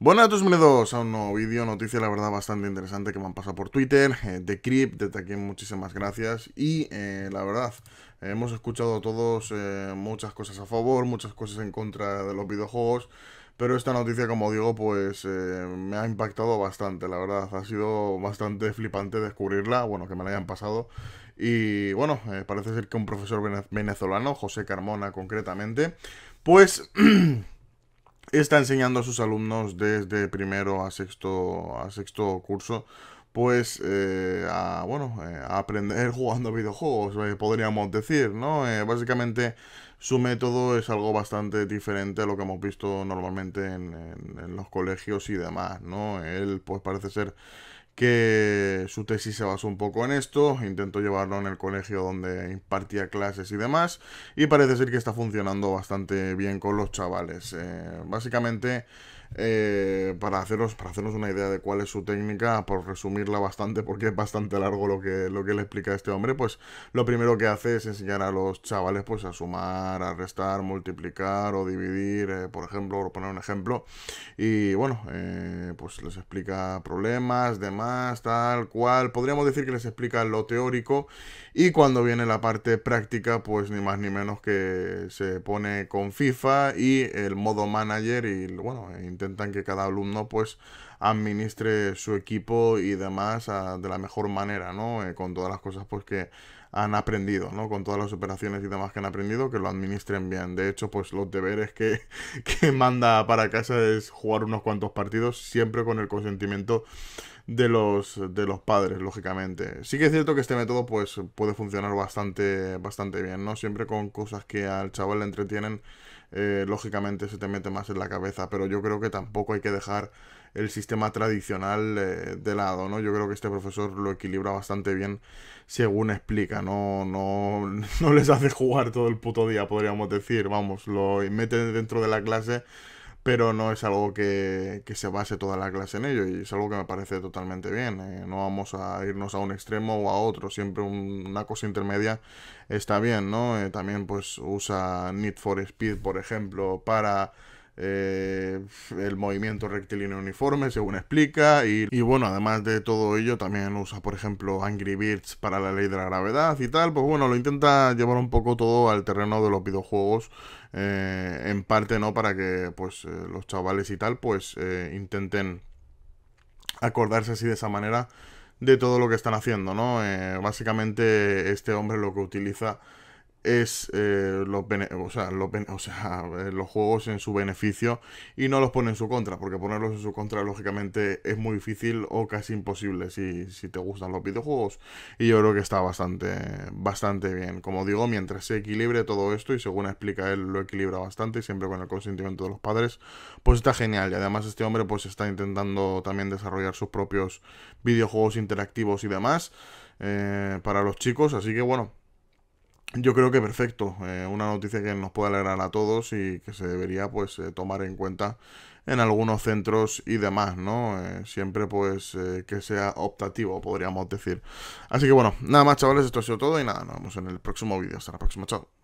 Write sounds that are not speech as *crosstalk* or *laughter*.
Bueno, me bienvenidos a un nuevo vídeo, noticia la verdad bastante interesante que me han pasado por Twitter, eh, de Crypt, de Taquín, muchísimas gracias y eh, la verdad, hemos escuchado todos eh, muchas cosas a favor, muchas cosas en contra de los videojuegos, pero esta noticia como digo pues me ha impactado bastante, la verdad, ha sido bastante flipante descubrirla, bueno que me la hayan pasado y bueno, parece ser que un profesor venezolano, José Carmona concretamente, pues... *clears throat* está enseñando a sus alumnos desde primero a sexto, a sexto curso pues eh, a, bueno, eh, a aprender *laughs* jugando videojuegos, eh, podríamos decir, ¿no? básicamente su método es algo bastante diferente a lo que hemos visto normalmente en, en los colegios y demás, ¿no? Él pues parece ser que su tesis se basó un poco en esto, intentó llevarlo en el colegio donde impartía clases y demás, y parece ser que está funcionando bastante bien con los chavales. Eh, básicamente eh, para, haceros, para hacernos una idea de cuál es su técnica, por resumirla bastante, porque es bastante largo lo que, lo que le explica este hombre, pues lo primero que hace es enseñar a los chavales pues, a sumar, a restar, multiplicar o dividir, eh, por ejemplo, por poner un ejemplo. Y bueno, eh, pues les explica problemas, demás, tal cual. Podríamos decir que les explica lo teórico y cuando viene la parte práctica, pues ni más ni menos que se pone con FIFA y el modo manager y bueno, intentan que cada alumno pues administre su equipo y demás ah, de la mejor manera, ¿no? Eh, con todas las cosas pues que han aprendido, ¿no? Con todas las operaciones y demás que han aprendido, que lo administren bien. De hecho, pues los deberes *laughs* que, manda para casa es jugar unos cuantos partidos, siempre con el consentimiento de los, de los padres, lógicamente. Sí que es cierto que este método, pues, puede funcionar bastante, bastante bien, ¿no? Siempre con cosas que al chaval le entretienen eh, lógicamente se te mete más en la cabeza, pero yo creo que tampoco hay que dejar el sistema tradicional eh, de lado, ¿no? Yo creo que este profesor lo equilibra bastante bien según explica, no, no, *laughs* no les hace jugar todo el puto día, podríamos decir, vamos, lo mete dentro de la clase pero no es algo que, se base toda la clase en ello y es algo que me parece totalmente bien. Eh, no vamos a irnos a un extremo o a otro, siempre una cosa intermedia está bien, ¿no? Eh, también pues usa Need for Speed, por ejemplo, para eh, el movimiento rectilíneo uniforme, según explica, y, bueno, además de todo ello, también usa, por ejemplo, Angry Birds para la ley de la gravedad y tal, pues bueno, lo intenta llevar un poco todo al terreno de los videojuegos, eh, en parte, ¿no? Para que, pues, eh, los chavales y tal, pues, intenten acordarse así de esa manera de todo lo que están haciendo, ¿no? básicamente, este hombre lo que utiliza es los, los juegos en su beneficio y no los pone en su contra, porque ponerlos en su contra lógicamente es muy difícil o casi imposible si, te gustan los videojuegos y yo creo que está bastante, bastante bien. Como digo, mientras se equilibre todo esto y según explica él lo equilibra bastante y siempre con el consentimiento de los padres, pues está genial y además este hombre pues está intentando también desarrollar sus propios videojuegos interactivos y demás eh, para los chicos, así que bueno yo creo que perfecto, eh, una noticia que nos puede alegrar a todos y que se debería pues eh, tomar en cuenta en algunos centros y demás, ¿no? Eh, siempre pues que sea optativo, podríamos decir. Así que bueno, nada más chavales, esto ha sido todo y nada, nos vemos en el próximo vídeo. Hasta la próxima, chao.